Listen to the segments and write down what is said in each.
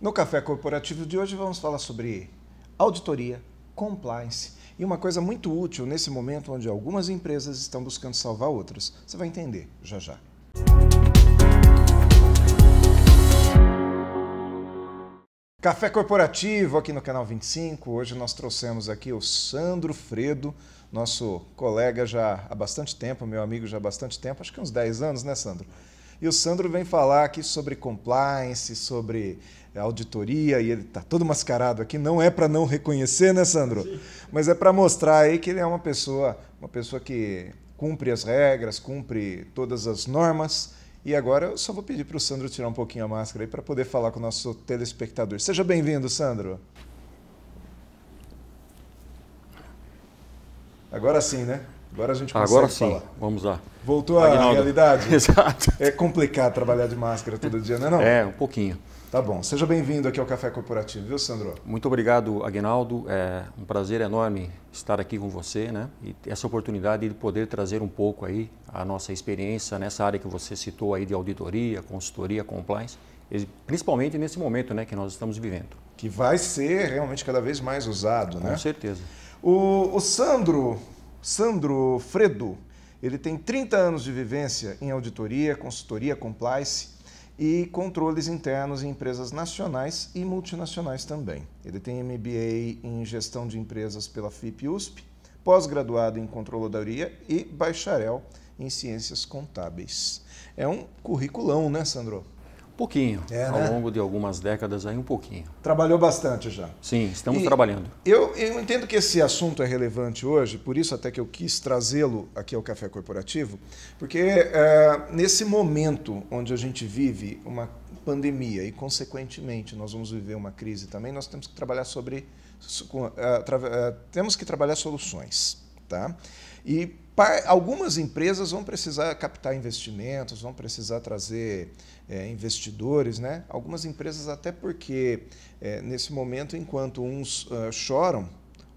No Café Corporativo de hoje vamos falar sobre auditoria, compliance e uma coisa muito útil nesse momento onde algumas empresas estão buscando salvar outras. Você vai entender já já. Café Corporativo aqui no canal 25. Hoje nós trouxemos aqui o Sandro Fredo, nosso colega já há bastante tempo, meu amigo já há bastante tempo, acho que uns 10 anos, né, Sandro? E o Sandro vem falar aqui sobre compliance, sobre eh, auditoria, e ele está todo mascarado aqui. Não é para não reconhecer, né, Sandro? Sim. Mas é para mostrar aí que ele é uma pessoa, uma pessoa que cumpre as regras, cumpre todas as normas. E agora eu só vou pedir para o Sandro tirar um pouquinho a máscara aí para poder falar com o nosso telespectador. Seja bem-vindo, Sandro. Agora sim, né? Agora a gente consegue Agora sim, falar. vamos lá. Voltou Aguinaldo. à realidade? Exato. É complicado trabalhar de máscara todo dia, não é não? É, um pouquinho. Tá bom. Seja bem-vindo aqui ao Café Corporativo, viu, Sandro? Muito obrigado, Aguinaldo. É um prazer enorme estar aqui com você, né? E essa oportunidade de poder trazer um pouco aí a nossa experiência nessa área que você citou aí de auditoria, consultoria, compliance, principalmente nesse momento, né, que nós estamos vivendo. Que vai ser realmente cada vez mais usado, né? Com certeza. O, o Sandro, Sandro Fredo. Ele tem 30 anos de vivência em auditoria, consultoria, compliance e controles internos em empresas nacionais e multinacionais também. Ele tem MBA em gestão de empresas pela FIP-USP, pós-graduado em controladoria e bacharel em ciências contábeis. É um curriculão, né, Sandro? pouquinho. É, né? Ao longo de algumas décadas aí, um pouquinho. Trabalhou bastante já. Sim, estamos e trabalhando. Eu, eu entendo que esse assunto é relevante hoje, por isso até que eu quis trazê-lo aqui ao Café Corporativo, porque é, nesse momento onde a gente vive uma pandemia e, consequentemente, nós vamos viver uma crise também, nós temos que trabalhar sobre... É, é, temos que trabalhar soluções, tá? E algumas empresas vão precisar captar investimentos, vão precisar trazer é, investidores, né? algumas empresas até porque é, nesse momento, enquanto uns uh, choram,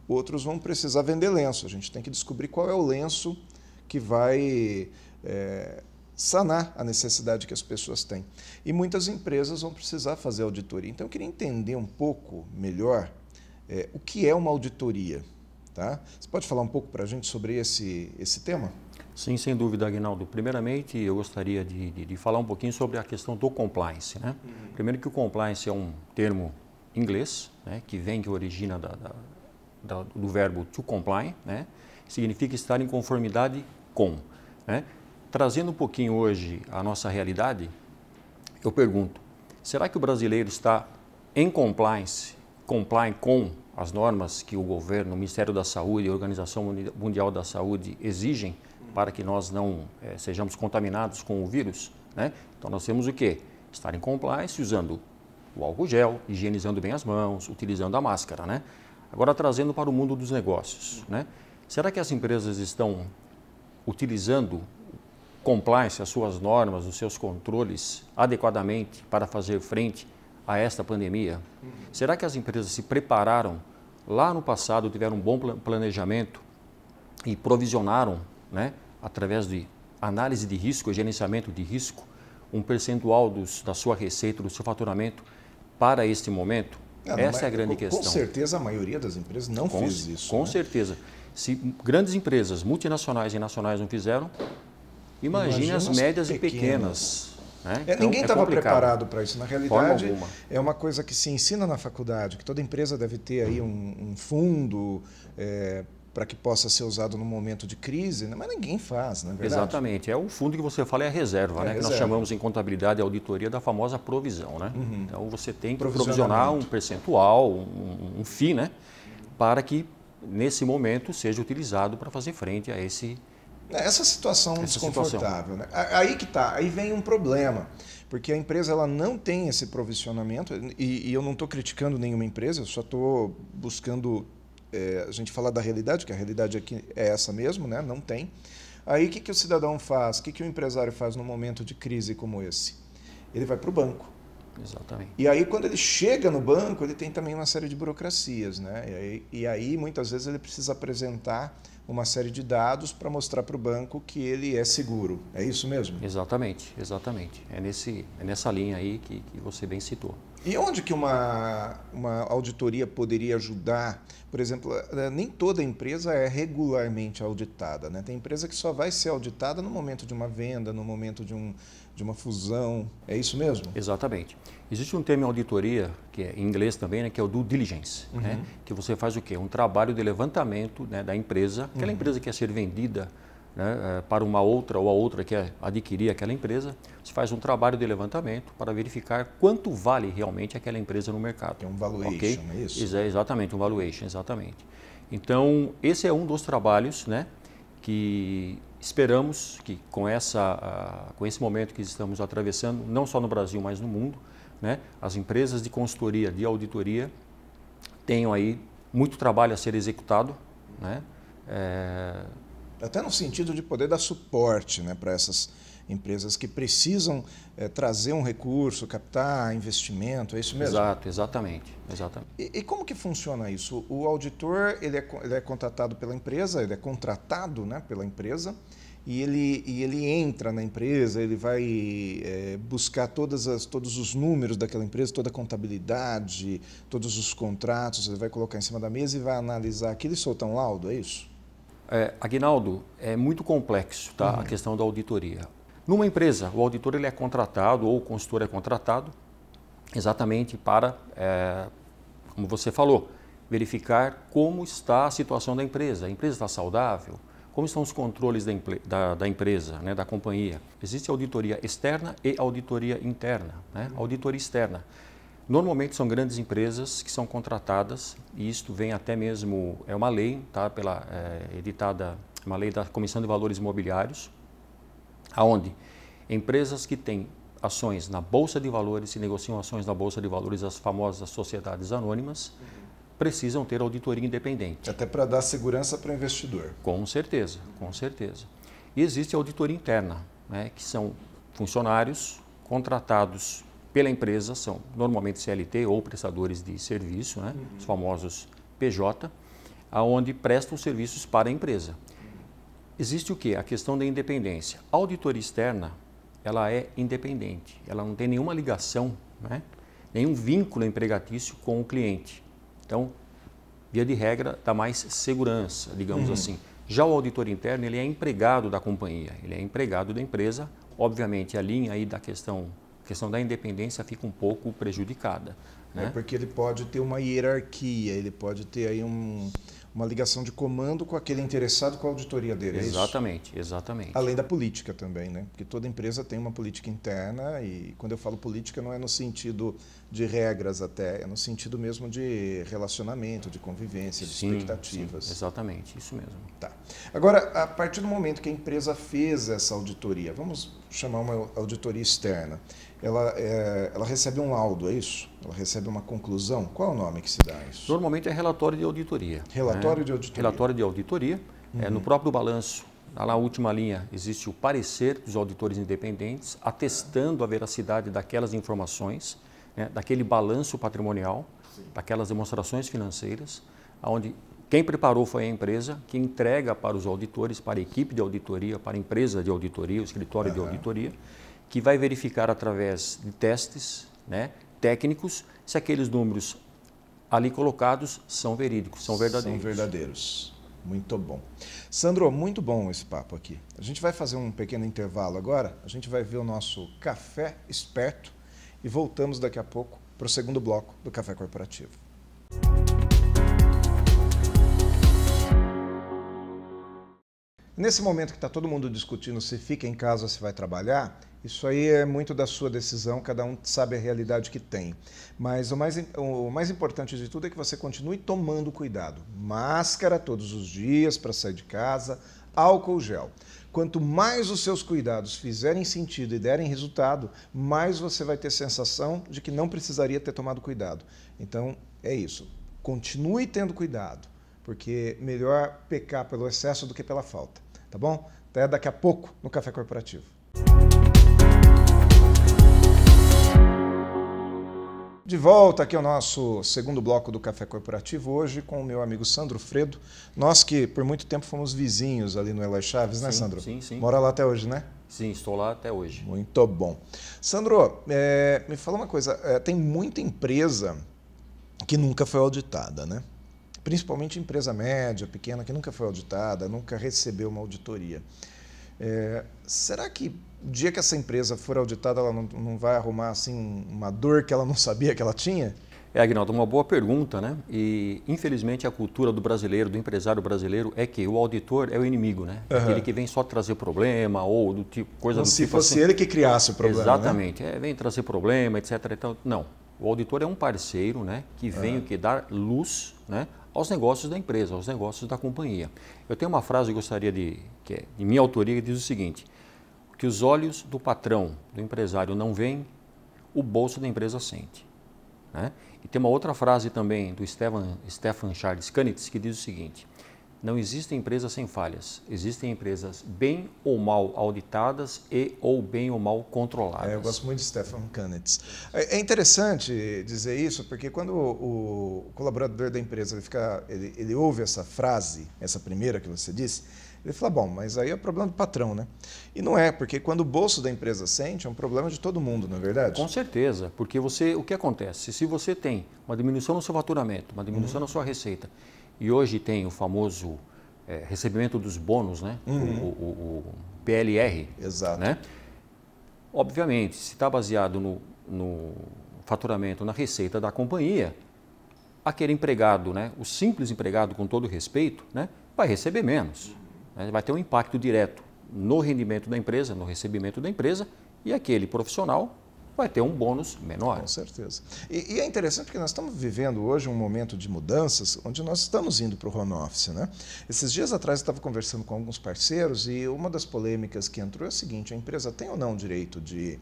outros vão precisar vender lenço. A gente tem que descobrir qual é o lenço que vai é, sanar a necessidade que as pessoas têm. E muitas empresas vão precisar fazer auditoria. Então eu queria entender um pouco melhor é, o que é uma auditoria. Tá? Você pode falar um pouco para a gente sobre esse, esse tema? Sim, sem dúvida, Aguinaldo. Primeiramente, eu gostaria de, de, de falar um pouquinho sobre a questão do compliance. Né? Uhum. Primeiro que o compliance é um termo inglês, né, que vem, que origina da, da, da, do verbo to comply, né, significa estar em conformidade com. Né? Trazendo um pouquinho hoje a nossa realidade, eu pergunto, será que o brasileiro está em compliance, comply com as normas que o governo, o Ministério da Saúde e a Organização Mundial da Saúde exigem para que nós não é, sejamos contaminados com o vírus. Né? Então nós temos o que? Estar em compliance usando o álcool gel, higienizando bem as mãos, utilizando a máscara. Né? Agora trazendo para o mundo dos negócios. Né? Será que as empresas estão utilizando compliance, as suas normas, os seus controles adequadamente para fazer frente a esta pandemia? Uhum. Será que as empresas se prepararam lá no passado, tiveram um bom planejamento e provisionaram né, através de análise de risco e gerenciamento de risco, um percentual dos, da sua receita, do seu faturamento para este momento? É, não, Essa é a é, grande com, questão. Com certeza a maioria das empresas não com, fez isso. Com né? certeza. Se grandes empresas, multinacionais e nacionais não fizeram, imagine, imagine as médias pequenas. e pequenas. Né? É, então, ninguém estava é preparado para isso. Na realidade, é uma coisa que se ensina na faculdade, que toda empresa deve ter aí um, um fundo é, para que possa ser usado no momento de crise, né? mas ninguém faz, na é verdade. Exatamente. É o fundo que você fala, é a reserva, é né? A reserva. Que nós chamamos em contabilidade e auditoria da famosa provisão, né? Uhum. Então você tem que provisionar um percentual, um, um FII, né? Para que nesse momento seja utilizado para fazer frente a esse. É, essa situação essa desconfortável. Situação. Né? Aí que está. aí vem um problema. Porque a empresa ela não tem esse provisionamento, e, e eu não estou criticando nenhuma empresa, eu só estou buscando é, a gente falar da realidade, que a realidade aqui é essa mesmo, né? não tem. Aí o que, que o cidadão faz? O que, que o empresário faz num momento de crise como esse? Ele vai para o banco. Exatamente. E aí, quando ele chega no banco, ele tem também uma série de burocracias, né? E aí, e aí muitas vezes, ele precisa apresentar uma série de dados para mostrar para o banco que ele é seguro. É isso mesmo? Exatamente, exatamente. É, nesse, é nessa linha aí que, que você bem citou. E onde que uma, uma auditoria poderia ajudar? Por exemplo, eh, nem toda empresa é regularmente auditada. Né? Tem empresa que só vai ser auditada no momento de uma venda, no momento de, um, de uma fusão. É isso mesmo? Exatamente. Existe um termo em auditoria, que é em inglês também, né, que é o due diligence. Né? Uhum. Né? Que você faz o quê? Um trabalho de levantamento né, da empresa, aquela uhum. empresa que quer ser vendida né, eh, para uma outra ou a outra que é adquirir aquela empresa, se faz um trabalho de levantamento para verificar quanto vale realmente aquela empresa no mercado. Tem um valuation, okay? é isso? exatamente, um valuation, exatamente. Então, esse é um dos trabalhos né, que esperamos que com, essa, com esse momento que estamos atravessando, não só no Brasil, mas no mundo, né, as empresas de consultoria, de auditoria, tenham aí muito trabalho a ser executado, né, é, até no sentido de poder dar suporte né, para essas empresas que precisam é, trazer um recurso, captar investimento, é isso mesmo? Exato, exatamente. exatamente. E, e como que funciona isso? O auditor ele é, ele é, contratado pela empresa, ele é contratado né, pela empresa e ele, e ele entra na empresa, ele vai é, buscar todas as, todos os números daquela empresa, toda a contabilidade, todos os contratos, ele vai colocar em cima da mesa e vai analisar aquilo e soltar um laudo, é isso? É, Aguinaldo, é muito complexo tá, uhum. a questão da auditoria. Numa empresa, o auditor ele é contratado ou o consultor é contratado exatamente para, é, como você falou, verificar como está a situação da empresa. A empresa está saudável? Como estão os controles da, da, da empresa, né, da companhia? Existe auditoria externa e auditoria interna. Né? Auditoria externa Normalmente são grandes empresas que são contratadas e isto vem até mesmo é uma lei, tá? Pela é, editada uma lei da Comissão de Valores Imobiliários, aonde empresas que têm ações na bolsa de valores e negociam ações na bolsa de valores as famosas sociedades anônimas precisam ter auditoria independente. Até para dar segurança para o investidor. Com certeza, com certeza. E existe a auditoria interna, né, que são funcionários contratados pela empresa, são normalmente CLT ou prestadores de serviço, né? Uhum. os famosos PJ, aonde prestam serviços para a empresa. Existe o que? A questão da independência. A auditoria externa, ela é independente, ela não tem nenhuma ligação, né? nenhum vínculo empregatício com o cliente. Então, via de regra, dá mais segurança, digamos uhum. assim. Já o auditor interno, ele é empregado da companhia, ele é empregado da empresa, obviamente a linha aí da questão questão da independência fica um pouco prejudicada. Né? É porque ele pode ter uma hierarquia, ele pode ter aí um, uma ligação de comando com aquele interessado com a auditoria dele. É exatamente, é exatamente. Além da política também, né? Porque toda empresa tem uma política interna e quando eu falo política não é no sentido de regras até, é no sentido mesmo de relacionamento, de convivência, de sim, expectativas. Sim, exatamente, isso mesmo. Tá. Agora, a partir do momento que a empresa fez essa auditoria, vamos chamar uma auditoria externa, ela, é, ela recebe um laudo, é isso? Ela recebe uma conclusão? Qual é o nome que se dá a isso? Normalmente é relatório de auditoria. Né? Relatório né? de auditoria. Relatório de auditoria. É, uhum. É, no próprio balanço, na tá última linha, existe o parecer dos auditores independentes, atestando a veracidade daquelas informações, né? daquele balanço patrimonial, Sim. daquelas demonstrações financeiras, onde quem preparou foi a empresa, que entrega para os auditores, para a equipe de auditoria, para a empresa de auditoria, o escritório uhum. de auditoria, que vai verificar através de testes né, técnicos se aqueles números ali colocados são verídicos, são verdadeiros. São verdadeiros. Muito bom. Sandro, muito bom esse papo aqui. A gente vai fazer um pequeno intervalo agora, a gente vai ver o nosso café esperto e voltamos daqui a pouco para o segundo bloco do Café Corporativo. Nesse momento que está todo mundo discutindo se fica em casa ou se vai trabalhar, isso aí é muito da sua decisão, cada um sabe a realidade que tem. Mas o mais, o mais importante de tudo é que você continue tomando cuidado. Máscara todos os dias para sair de casa, álcool gel. Quanto mais os seus cuidados fizerem sentido e derem resultado, mais você vai ter sensação de que não precisaria ter tomado cuidado. Então, é isso. Continue tendo cuidado, porque melhor pecar pelo excesso do que pela falta tá bom? Até daqui a pouco no Café Corporativo. De volta aqui ao nosso segundo bloco do Café Corporativo, hoje com o meu amigo Sandro Fredo. Nós que por muito tempo fomos vizinhos ali no Eloy Chaves, né, Sandro? Sim, sim. Mora lá até hoje, né? Sim, estou lá até hoje. Muito bom. Sandro, é, me fala uma coisa: é, tem muita empresa que nunca foi auditada, né? principalmente empresa média, pequena, que nunca foi auditada, nunca recebeu uma auditoria. É, será que o dia que essa empresa for auditada, ela não, não vai arrumar assim, uma dor que ela não sabia que ela tinha? É, Agnaldo, uma boa pergunta, né? E infelizmente a cultura do brasileiro, do empresário brasileiro, é que o auditor é o inimigo, né? Uhum. Aquele que vem só trazer problema ou do tipo coisa Como do se tipo fosse assim. ele que criasse o problema. Né? Exatamente, né? é, vem trazer problema, etc. Então, não. O auditor é um parceiro, né? Que vem uhum. que dar luz, né? aos negócios da empresa, aos negócios da companhia. Eu tenho uma frase que gostaria de, que é de minha autoria, que diz o seguinte: que os olhos do patrão, do empresário não veem, o bolso da empresa sente. Né? E tem uma outra frase também do Stefan, Charles Kanitz que diz o seguinte: não existem empresas sem falhas. Existem empresas bem ou mal auditadas e ou bem ou mal controladas. É, eu gosto muito de Stefan Kanitz. É, é interessante dizer isso, porque quando o colaborador da empresa ele, fica, ele, ele ouve essa frase, essa primeira que você disse, ele fala, bom, mas aí é problema do patrão, né? E não é, porque quando o bolso da empresa sente, é um problema de todo mundo, não é verdade? Com certeza, porque você, o que acontece? Se você tem uma diminuição no seu faturamento, uma diminuição uhum. na sua receita, e hoje tem o famoso é, recebimento dos bônus, né? Uhum. O, o, o, PLR. Exato. Né? Obviamente, se está baseado no, no faturamento, na receita da companhia, aquele empregado, né, o simples empregado, com todo respeito, né, vai receber menos. Né, vai ter um impacto direto no rendimento da empresa, no recebimento da empresa, e aquele profissional vai ter um bônus menor. Com certeza. E, e, é interessante porque nós estamos vivendo hoje um momento de mudanças onde nós estamos indo para o home office. Né? Esses dias atrás eu estava conversando com alguns parceiros e uma das polêmicas que entrou é a seguinte: a empresa tem ou não o direito de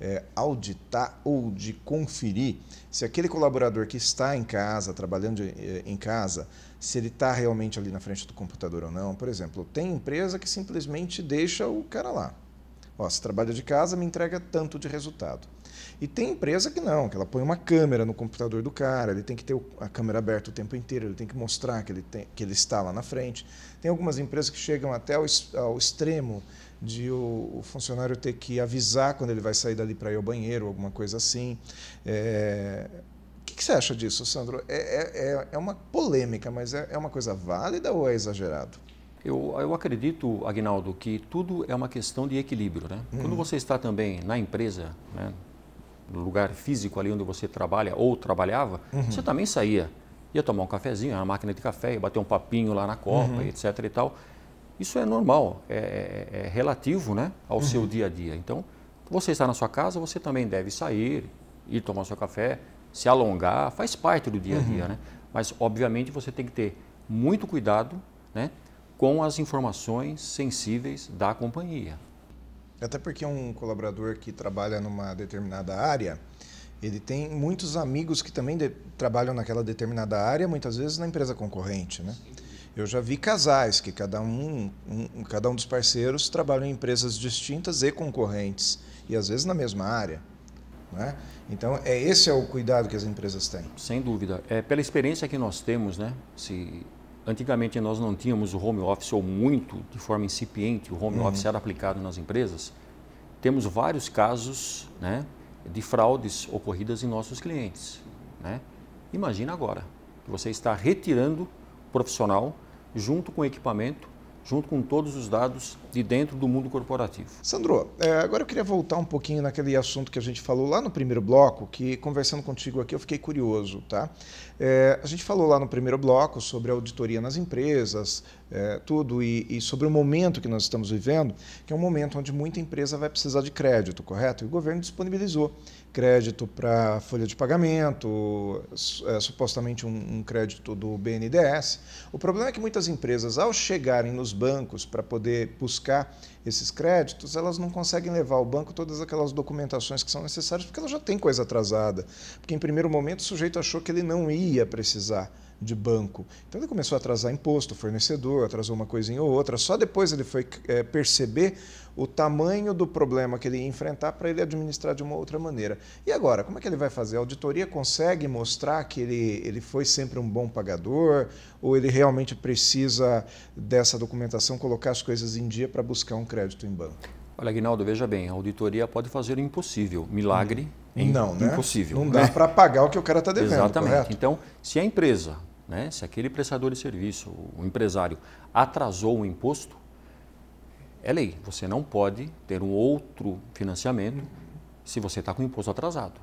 é, auditar ou de conferir se aquele colaborador que está em casa, trabalhando eh, em casa, se ele está realmente ali na frente do computador ou não. Por exemplo, tem empresa que simplesmente deixa o cara lá. Ó, se trabalha de casa, me entrega tanto de resultado. E tem empresa que não, que ela põe uma câmera no computador do cara, ele tem que ter a câmera aberta o tempo inteiro, ele tem que mostrar que ele, tem, que ele está lá na frente. Tem algumas empresas que chegam até ao, ao extremo de o, o, funcionário ter que avisar quando ele vai sair dali para ir ao banheiro, alguma coisa assim. É... O que, que, você acha disso, Sandro? É, é, é, é uma polêmica, mas é, é uma coisa válida ou é exagerado? Eu, eu, acredito, Agnaldo, que tudo é uma questão de equilíbrio. Né? Hum. Quando uhum. você está também na empresa, né, no lugar físico ali onde você trabalha ou trabalhava, uhum. você também saía. Ia tomar um cafezinho, na máquina de café, ia bater um papinho lá na copa, uhum. etc. e tal. Isso é normal, é, é, é relativo né, ao uhum. seu dia a dia. Então, você está na sua casa, você também deve sair, ir tomar seu café, se alongar, faz parte do dia a dia. Uhum. Né? Mas, obviamente, você tem que ter muito cuidado né, com as informações sensíveis da companhia. Até porque um colaborador que trabalha numa determinada área, ele tem muitos amigos que também de, trabalham naquela determinada área, muitas vezes na empresa concorrente, né? Eu já vi casais que cada um, um cada um dos parceiros trabalha em empresas distintas e concorrentes e às vezes na mesma área. Né? Então, é esse é o cuidado que as empresas têm. Sem dúvida. É pela experiência que nós temos, né? Se Antigamente nós não tínhamos o home office ou muito de forma incipiente, o home uhum. office era aplicado nas empresas. Temos vários casos né, de fraudes ocorridas em nossos clientes. Né? Imagina agora que você está retirando o profissional junto com o equipamento, junto com todos os dados de dentro do mundo corporativo. Sandro, é, agora eu queria voltar um pouquinho naquele assunto que a gente falou lá no primeiro bloco, que conversando contigo aqui eu fiquei curioso, tá? É, a gente falou lá no primeiro bloco sobre a auditoria nas empresas, é, tudo, e, e, sobre o momento que nós estamos vivendo, que é um momento onde muita empresa vai precisar de crédito, correto? E o governo disponibilizou crédito para folha de pagamento, é, supostamente um, um crédito do BNDES. O problema é que muitas empresas, ao chegarem nos bancos para poder buscar buscar esses créditos, elas não conseguem levar ao banco todas aquelas documentações que são necessárias, porque ela já tem coisa atrasada. Porque, em primeiro momento, o sujeito achou que ele não ia precisar de banco. Então ele começou a atrasar imposto, fornecedor, atrasou uma coisinha ou outra. Só depois ele foi é, perceber o tamanho do problema que ele ia enfrentar para ele administrar de uma outra maneira. E agora, como é que ele vai fazer? A auditoria consegue mostrar que ele, ele foi sempre um bom pagador ou ele realmente precisa dessa documentação colocar as coisas em dia para buscar um crédito em banco? Olha, Aguinaldo, veja bem, a auditoria pode fazer o impossível. Milagre é não, né? impossível. Não dá né? para pagar o que o cara está devendo. Exatamente. Correto? Então, se a empresa né? Se aquele prestador de serviço, o empresário, atrasou o imposto, é lei. Você não pode ter um outro financiamento se você está com o imposto atrasado.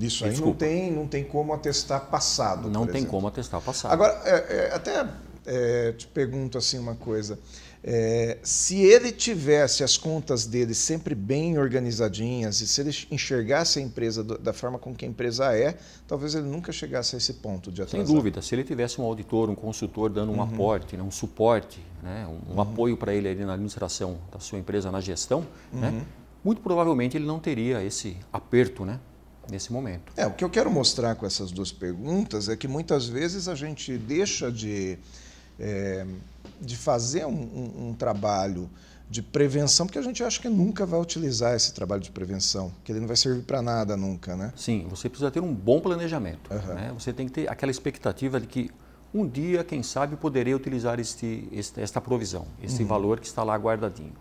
Isso aí Desculpa. não tem, não tem como atestar passado. Não tem exemplo. como atestar passado. Agora, é, é, até é, te pergunto assim uma coisa. É, se ele tivesse as contas dele sempre bem organizadinhas e se ele enxergasse a empresa da forma com que a empresa é, talvez ele nunca chegasse a esse ponto de atrasar. Sem dúvida, se ele tivesse um auditor, um consultor dando um uhum. aporte, né, um suporte, né, um, uhum. apoio para ele ali na administração da sua empresa, na gestão, né, uhum. né, muito provavelmente ele não teria esse aperto, né? nesse momento. É, o que eu quero mostrar com essas duas perguntas é que muitas vezes a gente deixa de é, de fazer um, um, um trabalho de prevenção, porque a gente acha que nunca vai utilizar esse trabalho de prevenção, que ele não vai servir para nada nunca, né? Sim, você precisa ter um bom planejamento. Uhum. Né? Você tem que ter aquela expectativa de que um dia, quem sabe, poderei utilizar este, esta provisão, esse uhum. valor que está lá guardadinho.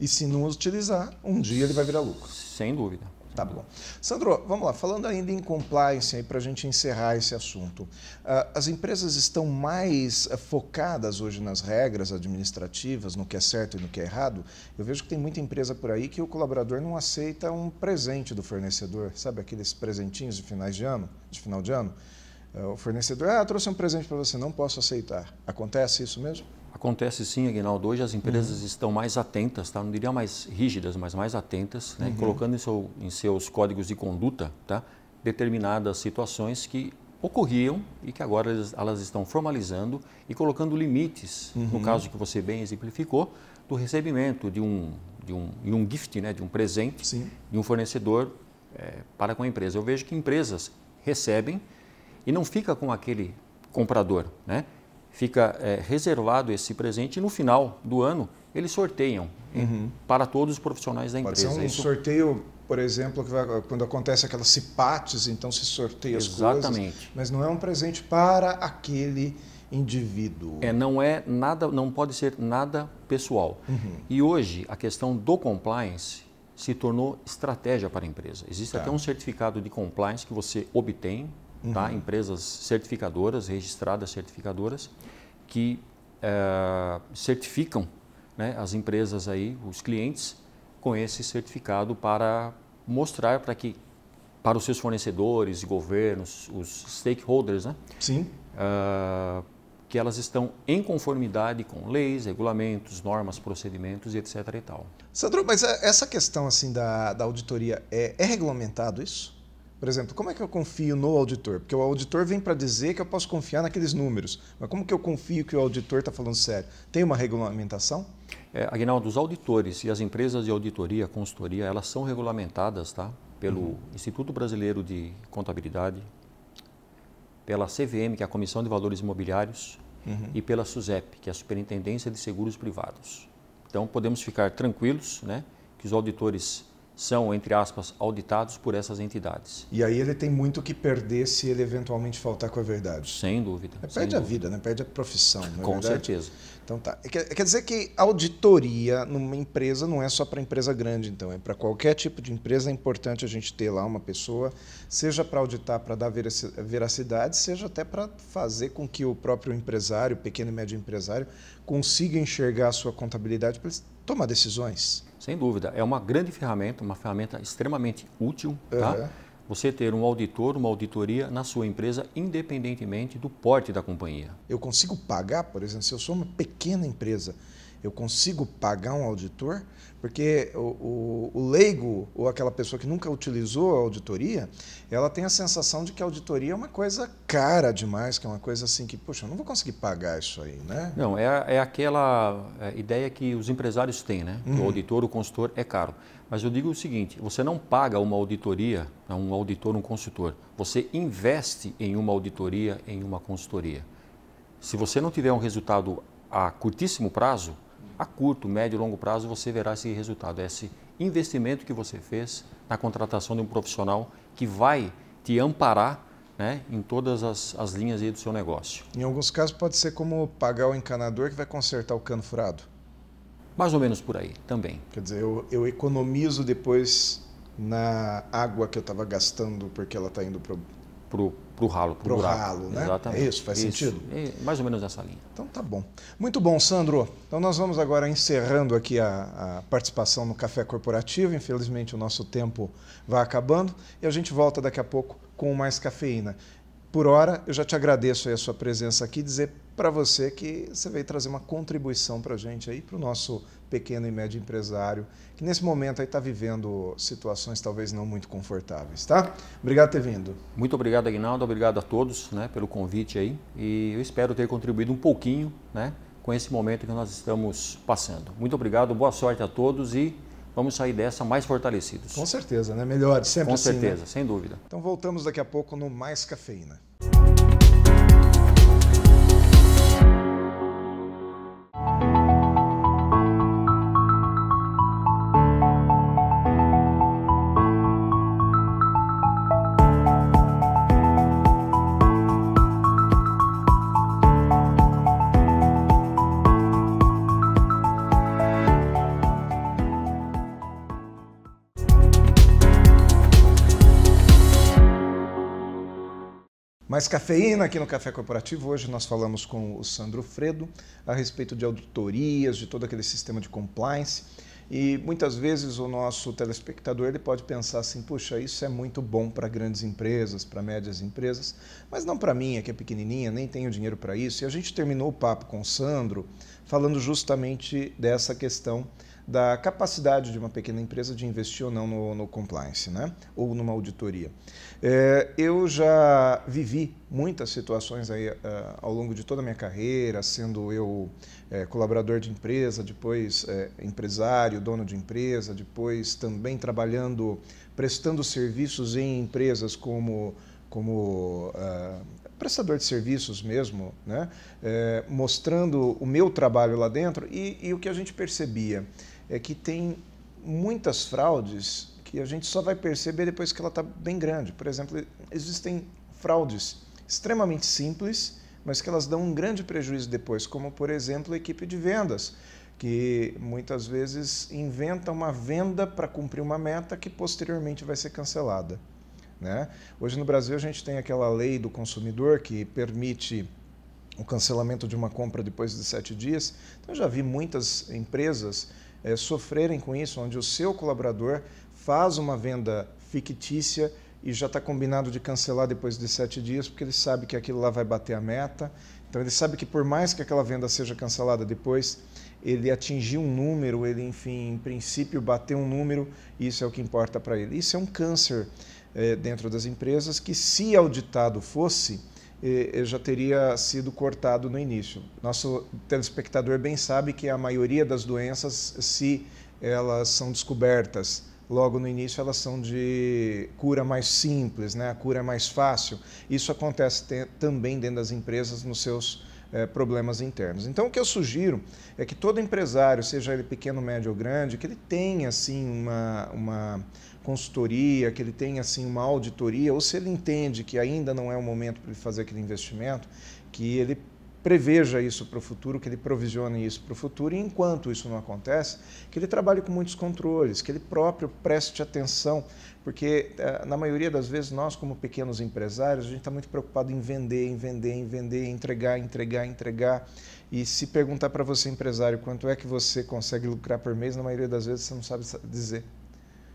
E se não utilizar, um dia ele vai virar lucro. Sem dúvida. Tá bom. Sandro, vamos lá. Falando ainda em compliance, para a gente encerrar esse assunto, ah, as empresas estão mais ah, focadas hoje nas regras administrativas, no que é certo e no que é errado. Eu vejo que tem muita empresa por aí que o colaborador não aceita um presente do fornecedor, sabe aqueles presentinhos de finais de ano, de final de ano. Ah, o fornecedor, ah, trouxe um presente para você, não posso aceitar. Acontece isso mesmo? Acontece sim, Aguinaldo. Hoje as empresas uhum. estão mais atentas, tá? não diria mais rígidas, mas mais atentas, né? uhum. colocando em, seu, em, seus códigos de conduta tá? determinadas situações que ocorriam e que agora elas, elas estão formalizando e colocando limites, uhum. no caso que você bem exemplificou, do recebimento de um, de um, de um gift, né? de um presente, sim. de um fornecedor é, para com a empresa. Eu vejo que empresas recebem e não fica com aquele comprador, né? fica é, reservado esse presente e no final do ano eles sorteiam uhum. para todos os profissionais da empresa. Pode ser um Isso... sorteio, por exemplo, vai, quando acontece aquelas cipates, então se sorteia Exatamente. as coisas. Exatamente. Mas não é um presente para aquele indivíduo. É, não é nada, não pode ser nada pessoal. Uhum. E hoje a questão do compliance se tornou estratégia para a empresa. Existe tá. até um certificado de compliance que você obtém Tá? uhum. tá? empresas certificadoras, registradas certificadoras, que eh, certificam né, as empresas aí, os clientes, com esse certificado para mostrar para que para os seus fornecedores, governos, os stakeholders, né? Sim. Uh, que elas estão em conformidade com leis, regulamentos, normas, procedimentos e etc. E tal. Sandro, mas é, essa questão assim da, da auditoria é, é regulamentado isso? Por exemplo, como é que eu confio no auditor? Porque o auditor vem para dizer que eu posso confiar naqueles números, mas como que eu confio que o auditor está falando sério? Tem uma regulamentação? É, Aguinaldo, os auditores e as empresas de auditoria, consultoria, elas são regulamentadas tá? pelo uhum. Instituto Brasileiro de Contabilidade, pela CVM, que é a Comissão de Valores Imobiliários, uhum. e pela SUSEP, que é a Superintendência de Seguros Privados. Então, podemos ficar tranquilos né, que os auditores são, entre aspas, auditados por essas entidades. E aí ele tem muito que perder se ele eventualmente faltar com a verdade. Sem dúvida. É, perde sem a dúvida. vida, né? perde a profissão. Não é com verdade? certeza. Então tá. Quer, dizer que auditoria numa empresa não é só para empresa grande, então. É para qualquer tipo de empresa é importante a gente ter lá uma pessoa, seja para auditar, para dar veracidade, seja até para fazer com que o próprio empresário, pequeno e médio empresário, consiga enxergar a sua contabilidade para tomar decisões. Sem dúvida. É uma grande ferramenta, uma ferramenta extremamente útil. Uhum. Tá? Você ter um auditor, uma auditoria na sua empresa, independentemente do porte da companhia. Eu consigo pagar, por exemplo, se eu sou uma pequena empresa, eu consigo pagar um auditor? Porque o, o, o, leigo ou aquela pessoa que nunca utilizou a auditoria, ela tem a sensação de que a auditoria é uma coisa cara demais, que é uma coisa assim que, poxa, eu não vou conseguir pagar isso aí, né? Não, é, é aquela é, ideia que os empresários têm, né? Uhum. O auditor, o consultor é caro. Mas eu digo o seguinte: você não paga uma auditoria a um auditor, um consultor. Você investe em uma auditoria, em uma consultoria. Se você não tiver um resultado a curtíssimo prazo, a curto, médio e longo prazo você verá esse resultado, é esse investimento que você fez na contratação de um profissional que vai te amparar né, em todas as, as linhas do seu negócio. Em alguns casos pode ser como pagar o encanador que vai consertar o cano furado. Mais ou menos por aí também. Quer dizer, eu, eu economizo depois na água que eu estava gastando porque ela está indo para pro, pro ralo, pro, o buraco. ralo, né? Exatamente. É isso, faz isso. sentido? É, mais ou menos nessa linha. Então tá bom. Muito bom, Sandro. Então nós vamos agora encerrando aqui a, a participação no Café Corporativo. Infelizmente o nosso tempo vai acabando e a gente volta daqui a pouco com mais cafeína. Por hora, eu já te agradeço a sua presença aqui, dizer para você que você veio trazer uma contribuição para a gente aí, para o nosso pequeno e médio empresário, que nesse momento aí está vivendo situações talvez não muito confortáveis, tá? Obrigado por ter vindo. Muito obrigado, Aguinaldo, obrigado a todos né, pelo convite aí e eu espero ter contribuído um pouquinho né, com esse momento que nós estamos passando. Muito obrigado, boa sorte a todos e vamos sair dessa mais fortalecidos. Com certeza, né? Melhores, sempre Com assim, né? certeza, né? sem dúvida. Então voltamos daqui a pouco no Mais Cafeína. Mais cafeína aqui no Café Corporativo. Hoje nós falamos com o Sandro Fredo a respeito de auditorias, de todo aquele sistema de compliance. E muitas vezes o nosso telespectador ele pode pensar assim, puxa, isso é muito bom para grandes empresas, para médias empresas, mas não para mim, é que é pequenininha, nem tenho dinheiro para isso. E a gente terminou o papo com o Sandro falando justamente dessa questão da capacidade de uma pequena empresa de investir ou não no, no compliance, né? ou numa auditoria. É, eu já vivi muitas situações aí, uh, ao longo de toda a minha carreira, sendo eu é, colaborador de empresa, depois é, empresário, dono de empresa, depois também trabalhando, prestando serviços em empresas como, como uh, prestador de serviços mesmo, né? É, mostrando o meu trabalho lá dentro e, e o que a gente percebia é que tem muitas fraudes que a gente só vai perceber depois que ela está bem grande. Por exemplo, existem fraudes extremamente simples, mas que elas dão um grande prejuízo depois, como por exemplo a equipe de vendas, que muitas vezes inventa uma venda para cumprir uma meta que posteriormente vai ser cancelada. Né? Hoje no Brasil a gente tem aquela lei do consumidor que permite o cancelamento de uma compra depois de sete dias. Então, eu já vi muitas empresas é, sofrerem com isso, onde o seu colaborador faz uma venda fictícia e já está combinado de cancelar depois de sete dias, porque ele sabe que aquilo lá vai bater a meta. Então, ele sabe que por mais que aquela venda seja cancelada depois, ele atingiu um número, ele, enfim, em princípio, bateu um número, e isso é o que importa para ele. Isso é um câncer é, dentro das empresas que, se auditado fosse, já teria sido cortado no início. Nosso telespectador bem sabe que a maioria das doenças, se elas são descobertas logo no início, elas são de cura mais simples, né? a cura é mais fácil. Isso acontece também dentro das empresas nos seus é, problemas internos. Então, o que eu sugiro é que todo empresário, seja ele pequeno, médio ou grande, que ele tenha, assim, uma, uma consultoria, que ele tenha, assim, uma auditoria, ou se ele entende que ainda não é o momento para ele fazer aquele investimento, que ele preveja isso para o futuro, que ele provisione isso para o futuro, e enquanto isso não acontece, que ele trabalhe com muitos controles, que ele próprio preste atenção, porque eh, na maioria das vezes nós, como pequenos empresários, a gente está muito preocupado em vender, em vender, em vender, entregar, entregar, entregar. E se perguntar para você, empresário, quanto é que você consegue lucrar por mês, na maioria das vezes você não sabe dizer.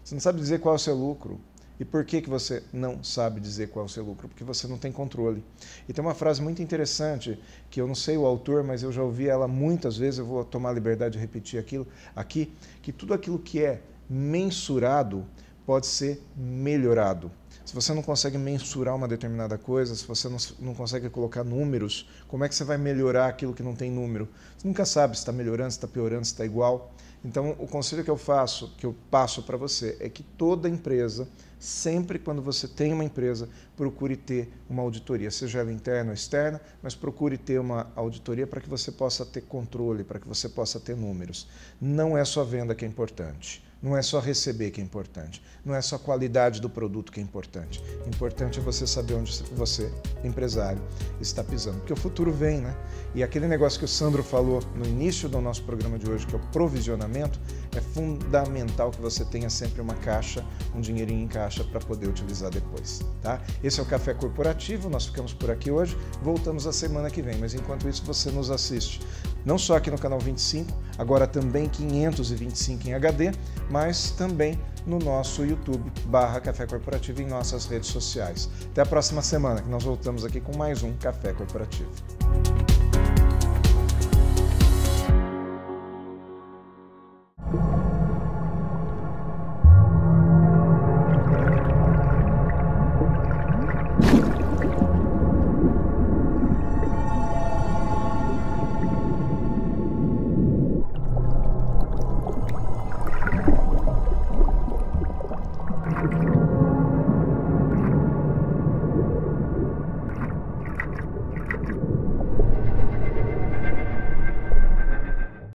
Você não sabe dizer qual é o seu lucro. E por que, que você não sabe dizer qual é o seu lucro? Porque você não tem controle. E tem uma frase muito interessante, que eu não sei o autor, mas eu já ouvi ela muitas vezes, eu vou tomar a liberdade de repetir aquilo aqui, que tudo aquilo que é mensurado pode ser melhorado. Se você não consegue mensurar uma determinada coisa, se você não, não consegue colocar números, como é que você vai melhorar aquilo que não tem número? Você nunca sabe se está melhorando, se está piorando, se está igual. Então, o conselho que eu faço, que eu passo para você, é que toda empresa Sempre quando você tem uma empresa, procure ter uma auditoria, seja ela interna ou externa, mas procure ter uma auditoria para que você possa ter controle, para que você possa ter números. Não é só venda que é importante. Não é só receber que é importante, não é só a qualidade do produto que é importante. importante é você saber onde você, empresário, está pisando, porque o futuro vem, né? E aquele negócio que o Sandro falou no início do nosso programa de hoje, que é o provisionamento, é fundamental que você tenha sempre uma caixa, um dinheirinho em caixa para poder utilizar depois, tá? Esse é o Café Corporativo, nós ficamos por aqui hoje, voltamos a semana que vem, mas enquanto isso você nos assiste não só aqui no canal 25, agora também 525 em HD, mas também no nosso YouTube barra Café Corporativo em nossas redes sociais. Até a próxima semana, que nós voltamos aqui com mais um Café Corporativo.